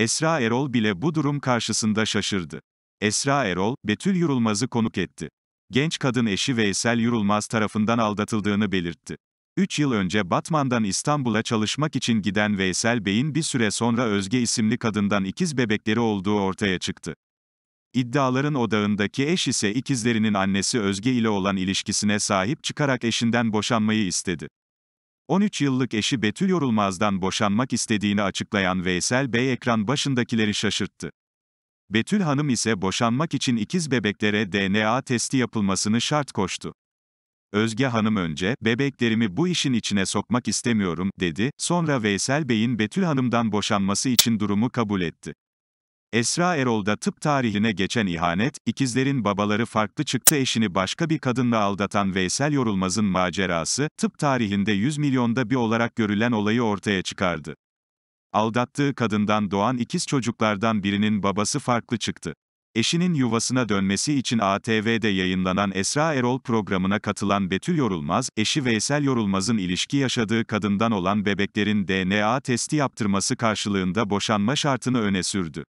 Esra Erol bile bu durum karşısında şaşırdı. Esra Erol, Betül Yurulmaz'ı konuk etti. Genç kadın eşi Veysel Yurulmaz tarafından aldatıldığını belirtti. 3 yıl önce Batman'dan İstanbul'a çalışmak için giden Veysel Bey'in bir süre sonra Özge isimli kadından ikiz bebekleri olduğu ortaya çıktı. İddiaların odağındaki eş ise ikizlerinin annesi Özge ile olan ilişkisine sahip çıkarak eşinden boşanmayı istedi. 13 yıllık eşi Betül Yorulmaz'dan boşanmak istediğini açıklayan Veysel Bey ekran başındakileri şaşırttı. Betül Hanım ise boşanmak için ikiz bebeklere DNA testi yapılmasını şart koştu. Özge Hanım önce, bebeklerimi bu işin içine sokmak istemiyorum, dedi, sonra Veysel Bey'in Betül Hanım'dan boşanması için durumu kabul etti. Esra Erol'da tıp tarihine geçen ihanet, ikizlerin babaları farklı çıktı eşini başka bir kadınla aldatan Veysel Yorulmaz'ın macerası, tıp tarihinde 100 milyonda bir olarak görülen olayı ortaya çıkardı. Aldattığı kadından doğan ikiz çocuklardan birinin babası farklı çıktı. Eşinin yuvasına dönmesi için ATV'de yayınlanan Esra Erol programına katılan Betül Yorulmaz, eşi Veysel Yorulmaz'ın ilişki yaşadığı kadından olan bebeklerin DNA testi yaptırması karşılığında boşanma şartını öne sürdü.